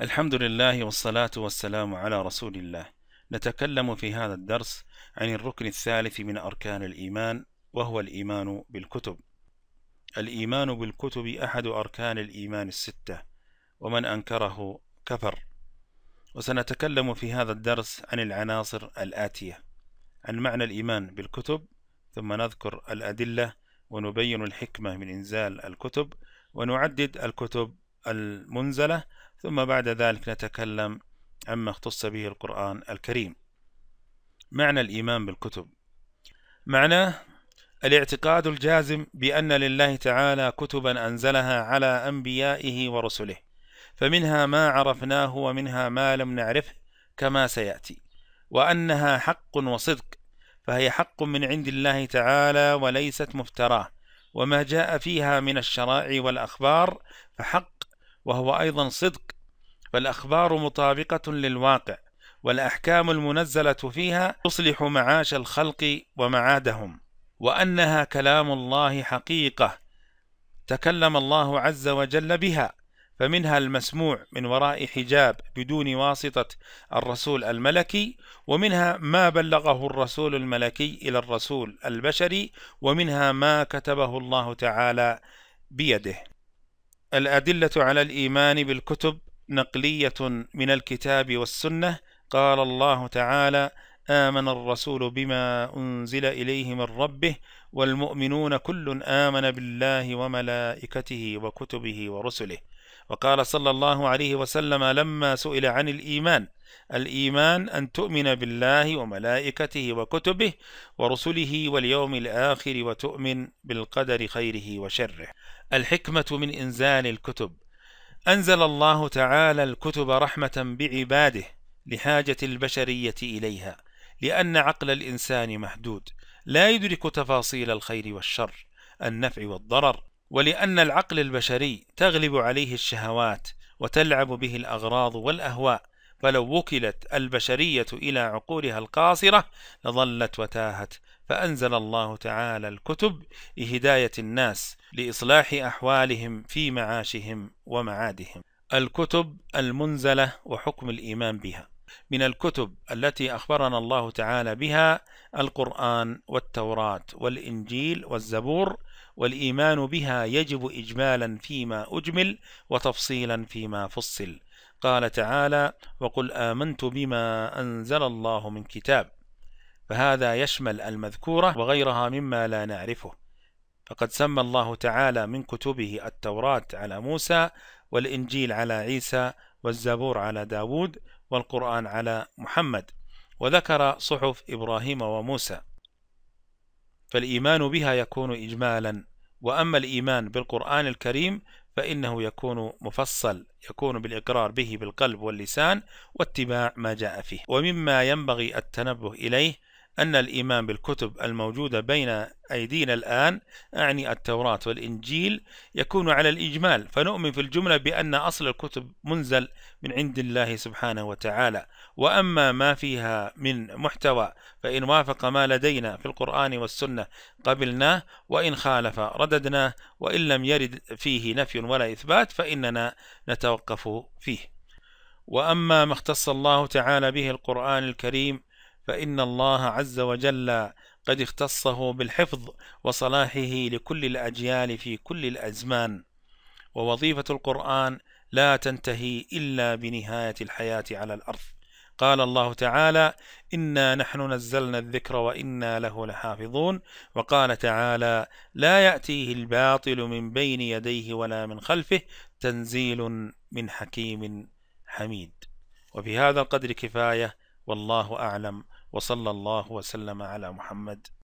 الحمد لله والصلاة والسلام على رسول الله نتكلم في هذا الدرس عن الركن الثالث من أركان الإيمان وهو الإيمان بالكتب الإيمان بالكتب أحد أركان الإيمان الستة ومن أنكره كفر وسنتكلم في هذا الدرس عن العناصر الآتية عن معنى الإيمان بالكتب ثم نذكر الأدلة ونبين الحكمة من إنزال الكتب ونعدد الكتب المنزلة ثم بعد ذلك نتكلم عما اختص به القرآن الكريم معنى الإيمان بالكتب معناه الاعتقاد الجازم بأن لله تعالى كتبا أنزلها على أنبيائه ورسله فمنها ما عرفناه ومنها ما لم نعرفه كما سيأتي وأنها حق وصدق فهي حق من عند الله تعالى وليست مفتراه وما جاء فيها من الشرائع والأخبار فحق وهو أيضا صدق فالأخبار مطابقة للواقع والأحكام المنزلة فيها تصلح معاش الخلق ومعادهم وأنها كلام الله حقيقة تكلم الله عز وجل بها فمنها المسموع من وراء حجاب بدون واسطة الرسول الملكي ومنها ما بلغه الرسول الملكي إلى الرسول البشري ومنها ما كتبه الله تعالى بيده الأدلة على الإيمان بالكتب نقلية من الكتاب والسنة قال الله تعالى آمن الرسول بما أنزل إليه من ربه والمؤمنون كل آمن بالله وملائكته وكتبه ورسله وقال صلى الله عليه وسلم لما سئل عن الإيمان الإيمان أن تؤمن بالله وملائكته وكتبه ورسله واليوم الآخر وتؤمن بالقدر خيره وشره الحكمة من إنزال الكتب أنزل الله تعالى الكتب رحمة بعباده لحاجة البشرية إليها لأن عقل الإنسان محدود لا يدرك تفاصيل الخير والشر النفع والضرر ولأن العقل البشري تغلب عليه الشهوات وتلعب به الأغراض والأهواء فلو وكلت البشرية إلى عقولها القاصرة لظلت وتاهت فأنزل الله تعالى الكتب لهداية الناس لإصلاح أحوالهم في معاشهم ومعادهم الكتب المنزلة وحكم الإيمان بها من الكتب التي أخبرنا الله تعالى بها القرآن والتوراة والإنجيل والزبور والإيمان بها يجب إجمالا فيما أجمل وتفصيلا فيما فصل قال تعالى وقل آمنت بما أنزل الله من كتاب فهذا يشمل المذكورة وغيرها مما لا نعرفه فقد سمى الله تعالى من كتبه التوراة على موسى والإنجيل على عيسى والزبور على داود والقرآن على محمد وذكر صحف إبراهيم وموسى فالإيمان بها يكون إجمالا وأما الإيمان بالقرآن الكريم فإنه يكون مفصل يكون بالإقرار به بالقلب واللسان واتباع ما جاء فيه ومما ينبغي التنبه إليه أن الإيمان بالكتب الموجودة بين أيدينا الآن أعني التوراة والإنجيل يكون على الإجمال فنؤمن في الجملة بأن أصل الكتب منزل من عند الله سبحانه وتعالى وأما ما فيها من محتوى فإن وافق ما لدينا في القرآن والسنة قبلناه وإن خالف رددناه وإن لم يرد فيه نفي ولا إثبات فإننا نتوقف فيه وأما ما اختص الله تعالى به القرآن الكريم فإن الله عز وجل قد اختصه بالحفظ وصلاحه لكل الأجيال في كل الأزمان ووظيفة القرآن لا تنتهي إلا بنهاية الحياة على الأرض قال الله تعالى إنا نحن نزلنا الذكر وإنا له لحافظون وقال تعالى لا يأتيه الباطل من بين يديه ولا من خلفه تنزيل من حكيم حميد وبهذا القدر كفاية والله أعلم وصلى الله وسلم على محمد